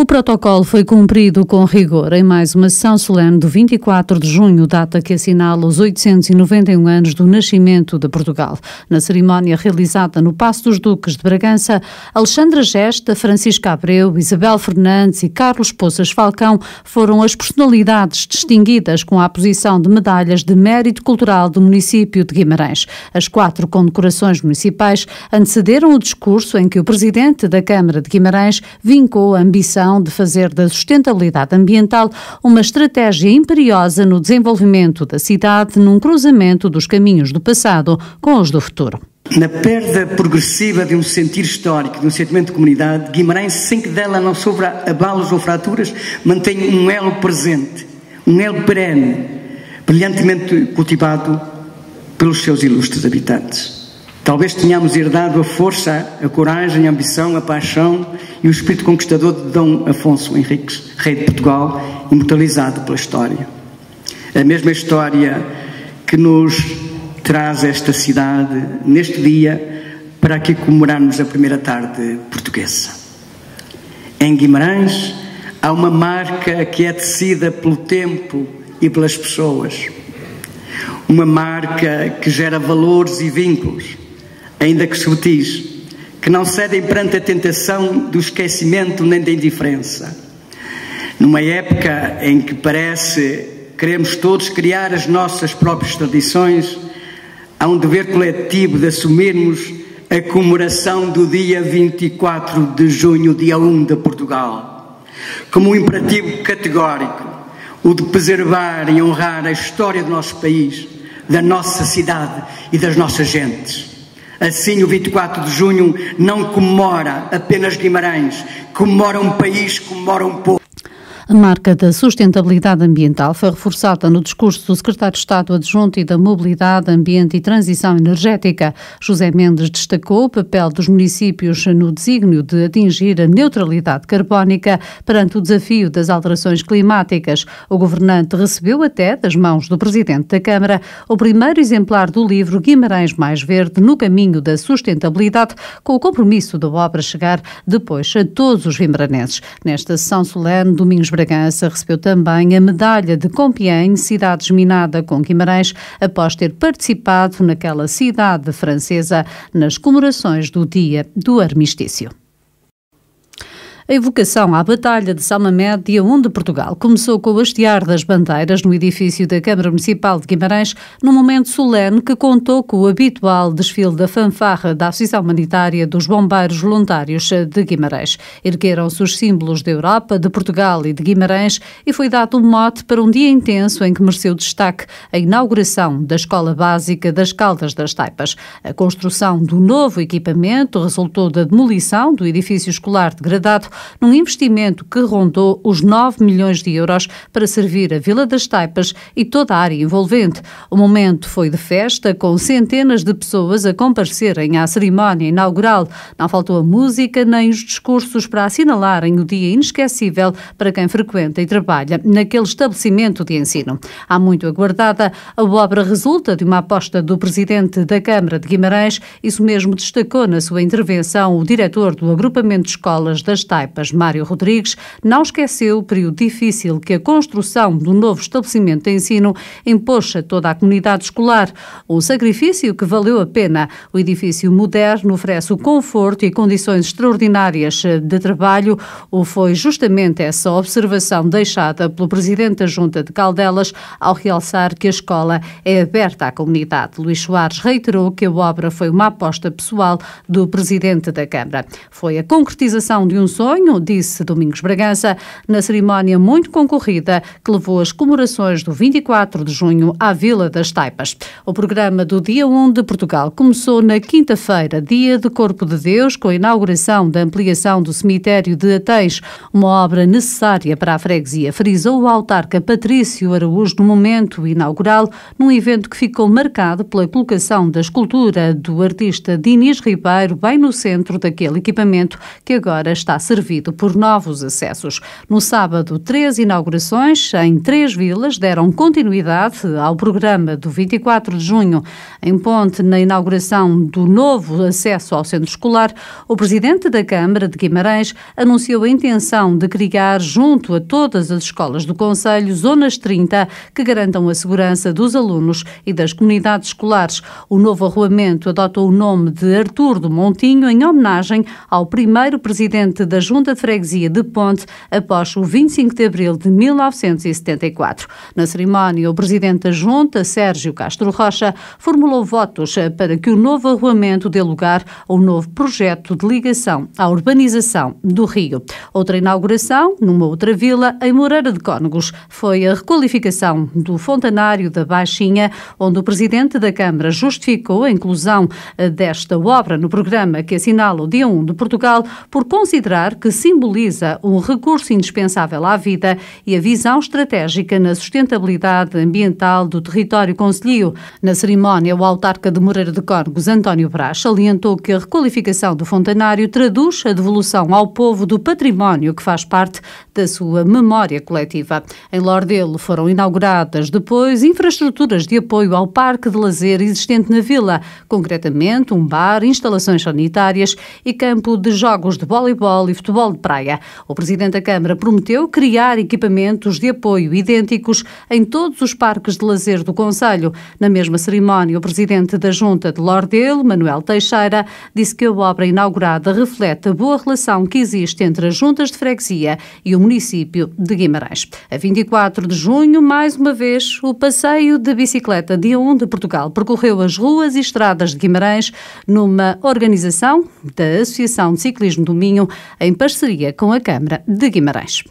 O protocolo foi cumprido com rigor em mais uma sessão solene do 24 de junho, data que assinala os 891 anos do nascimento de Portugal. Na cerimónia realizada no Passo dos Duques de Bragança, Alexandra Gesta, Francisca Abreu, Isabel Fernandes e Carlos Poças Falcão foram as personalidades distinguidas com a aposição de medalhas de mérito cultural do município de Guimarães. As quatro condecorações municipais antecederam o discurso em que o presidente da Câmara de Guimarães vincou a ambição missão de fazer da sustentabilidade ambiental uma estratégia imperiosa no desenvolvimento da cidade num cruzamento dos caminhos do passado com os do futuro. Na perda progressiva de um sentir histórico, de um sentimento de comunidade, Guimarães, sem que dela não sofra abalos ou fraturas, mantém um elo presente, um elo perene, brilhantemente cultivado pelos seus ilustres habitantes. Talvez tenhamos herdado a força, a coragem, a ambição, a paixão e o espírito conquistador de Dom Afonso Henriques, rei de Portugal, imortalizado pela história. A mesma história que nos traz esta cidade neste dia para aqui comemorarmos a primeira tarde portuguesa. Em Guimarães há uma marca que é tecida pelo tempo e pelas pessoas. Uma marca que gera valores e vínculos ainda que sutis, que não cedem perante a tentação do esquecimento nem da indiferença. Numa época em que parece queremos todos criar as nossas próprias tradições, há um dever coletivo de assumirmos a comemoração do dia 24 de junho, dia 1 de Portugal, como um imperativo categórico, o de preservar e honrar a história do nosso país, da nossa cidade e das nossas gentes. Assim, o 24 de junho não comemora apenas Guimarães, comemora um país, comemora um povo. A marca da sustentabilidade ambiental foi reforçada no discurso do secretário de Estado adjunto e da Mobilidade, Ambiente e Transição Energética. José Mendes destacou o papel dos municípios no desígnio de atingir a neutralidade carbónica perante o desafio das alterações climáticas. O governante recebeu até, das mãos do presidente da Câmara, o primeiro exemplar do livro Guimarães Mais Verde no caminho da sustentabilidade, com o compromisso da obra chegar depois a todos os vimaranenses. Nesta sessão solene, Domingos Bragança recebeu também a medalha de Compiègne, cidade geminada com Guimarães, após ter participado naquela cidade francesa nas comemorações do dia do armistício. A evocação à Batalha de Salmamé, dia 1 de Portugal, começou com o hastear das bandeiras no edifício da Câmara Municipal de Guimarães, num momento solene que contou com o habitual desfile da fanfarra da Associação Humanitária dos Bombeiros Voluntários de Guimarães. Ergueram-se os símbolos da Europa, de Portugal e de Guimarães e foi dado um mote para um dia intenso em que mereceu destaque a inauguração da Escola Básica das Caldas das Taipas. A construção do novo equipamento resultou da demolição do edifício escolar degradado num investimento que rondou os 9 milhões de euros para servir a Vila das Taipas e toda a área envolvente. O momento foi de festa, com centenas de pessoas a comparecerem à cerimónia inaugural. Não faltou a música nem os discursos para assinalarem o dia inesquecível para quem frequenta e trabalha naquele estabelecimento de ensino. Há muito aguardada, a obra resulta de uma aposta do presidente da Câmara de Guimarães, isso mesmo destacou na sua intervenção o diretor do Agrupamento de Escolas das Taipas. Taipas, Mário Rodrigues, não esqueceu o período difícil que a construção do novo estabelecimento de ensino impôs a toda a comunidade escolar. Um sacrifício que valeu a pena. O edifício moderno oferece o conforto e condições extraordinárias de trabalho, ou foi justamente essa observação deixada pelo presidente da Junta de Caldelas ao realçar que a escola é aberta à comunidade. Luís Soares reiterou que a obra foi uma aposta pessoal do presidente da Câmara. Foi a concretização de um sonho sonho, disse Domingos Bragança, na cerimónia muito concorrida que levou as comemorações do 24 de junho à Vila das Taipas. O programa do Dia 1 de Portugal começou na quinta-feira, dia do Corpo de Deus, com a inauguração da ampliação do cemitério de Ateis, uma obra necessária para a freguesia, frisou o autarca Patrício Araújo no momento inaugural, num evento que ficou marcado pela colocação da escultura do artista Dinis Ribeiro bem no centro daquele equipamento que agora está servido servido por novos acessos. No sábado, três inaugurações em três vilas deram continuidade ao programa do 24 de junho. Em Ponte, na inauguração do novo acesso ao centro escolar, o presidente da Câmara de Guimarães anunciou a intenção de criar, junto a todas as escolas do Conselho, zonas 30 que garantam a segurança dos alunos e das comunidades escolares. O novo arruamento adota o nome de Artur do Montinho em homenagem ao primeiro presidente das Junta de Freguesia de Ponte após o 25 de abril de 1974. Na cerimónia, o presidente da Junta, Sérgio Castro Rocha, formulou votos para que o novo arruamento dê lugar ao novo projeto de ligação à urbanização do Rio. Outra inauguração, numa outra vila, em Moreira de Cónegos, foi a requalificação do fontanário da Baixinha, onde o presidente da Câmara justificou a inclusão desta obra no programa que assinala o Dia 1 de Portugal por considerar que simboliza um recurso indispensável à vida e a visão estratégica na sustentabilidade ambiental do território concelhio. Na cerimónia, o autarca de Moreira de Córgos, António Brás, salientou que a requalificação do fontanário traduz a devolução ao povo do património que faz parte da sua memória coletiva. Em Lordelo foram inauguradas depois infraestruturas de apoio ao parque de lazer existente na vila, concretamente um bar, instalações sanitárias e campo de jogos de voleibol e futebol futebol de praia. O Presidente da Câmara prometeu criar equipamentos de apoio idênticos em todos os parques de lazer do Conselho. Na mesma cerimónia, o Presidente da Junta de Lordelo, Manuel Teixeira, disse que a obra inaugurada reflete a boa relação que existe entre as juntas de freguesia e o município de Guimarães. A 24 de junho, mais uma vez, o passeio de bicicleta Dia 1 de Portugal percorreu as ruas e estradas de Guimarães numa organização da Associação de Ciclismo do Minho em parceria com a Câmara de Guimarães.